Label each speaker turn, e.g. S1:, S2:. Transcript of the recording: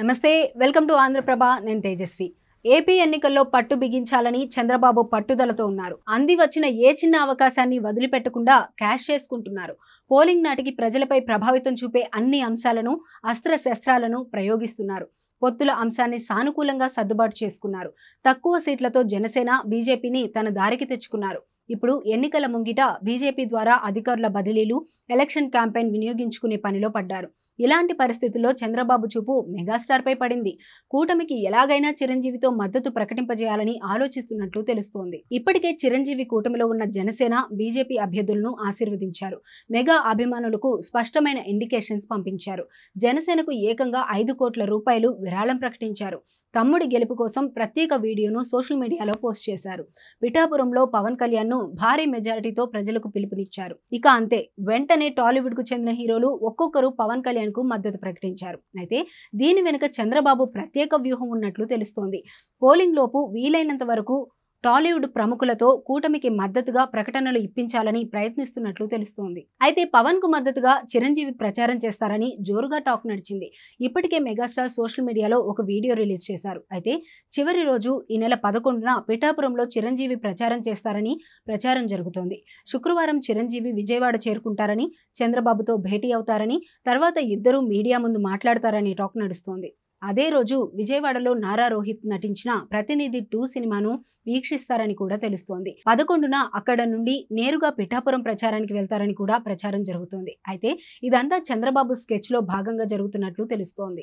S1: నమస్తే welcome to Andhraprabha నేను Tejaswi AP ఎన్నికల్లో పట్టు బిగించాలని చంద్రబాబు పట్టుదలతో ఉన్నారు అంది వచ్చిన ఏ చిన్న అవకాశాన్ని వదిలిపెట్టకుండా క్యాష్ చేసుకుంటున్నారు పోలింగ్ నాటికి ప్రజలపై ప్రభావితం చూపే అన్ని అంశాలను అస్త్రశస్త్రాలను ప్రయోగిస్తున్నారు పొత్తుల అంశాన్ని సానుకూలంగా సర్దుబాటు చేసుకున్నారు తక్కువ సీట్లతో జనసేన బీజేపీని తన దారికి తెచ్చుకున్నారు ఇప్పుడు ఎన్నికల ముంగిట బీజేపీ ద్వారా అధికారుల బదిలీలు ఎలక్షన్ క్యాంపెయిన్ వినియోగించుకునే పనిలో పడ్డారు ఇలాంటి పరిస్థితుల్లో చంద్రబాబు చూపు మెగాస్టార్పై పడింది కూటమికి ఎలాగైనా చిరంజీవితో మద్దతు ప్రకటింపజేయాలని ఆలోచిస్తున్నట్లు తెలుస్తోంది ఇప్పటికే చిరంజీవి కూటమిలో ఉన్న జనసేన బీజేపీ అభ్యర్థులను ఆశీర్వదించారు మెగా అభిమానులకు స్పష్టమైన ఇండికేషన్స్ పంపించారు జనసేనకు ఏకంగా ఐదు కోట్ల రూపాయలు విరాళం ప్రకటించారు తమ్ముడి గెలుపు కోసం ప్రత్యేక వీడియోను సోషల్ మీడియాలో పోస్ట్ చేశారు పిఠాపురంలో పవన్ కళ్యాణ్ను భారీ మెజారిటీతో ప్రజలకు పిలుపునిచ్చారు ఇక అంతే వెంటనే టాలీవుడ్ కు చెందిన హీరోలు ఒక్కొక్కరు పవన్ కళ్యాణ్ కు మద్దతు ప్రకటించారు అయితే దీని వెనుక చంద్రబాబు ప్రత్యేక వ్యూహం ఉన్నట్లు తెలుస్తోంది పోలింగ్ లోపు వీలైనంత వరకు టాలీవుడ్ ప్రముఖులతో కూటమికి మద్దతుగా ప్రకటనలు ఇప్పించాలని ప్రయత్నిస్తున్నట్లు తెలుస్తోంది అయితే పవన్ కు మద్దతుగా చిరంజీవి ప్రచారం చేస్తారని జోరుగా టాక్ నడిచింది ఇప్పటికే మెగాస్టార్ సోషల్ మీడియాలో ఒక వీడియో రిలీజ్ చేశారు అయితే చివరి రోజు ఈ నెల పదకొండున పిఠాపురంలో చిరంజీవి ప్రచారం చేస్తారని ప్రచారం జరుగుతోంది శుక్రవారం చిరంజీవి విజయవాడ చేరుకుంటారని చంద్రబాబుతో భేటీ అవుతారని తర్వాత ఇద్దరూ మీడియా ముందు మాట్లాడతారని టాక్ నడుస్తోంది అదే రోజు విజయవాడలో నారా రోహిత్ నటించిన ప్రతినిధి టూ సినిమాను వీక్షిస్తారని కూడా తెలుస్తోంది పదకొండున అక్కడ నుండి నేరుగా పిఠాపురం ప్రచారానికి వెళ్తారని కూడా ప్రచారం జరుగుతోంది అయితే ఇదంతా చంద్రబాబు స్కెచ్ లో భాగంగా జరుగుతున్నట్లు తెలుస్తోంది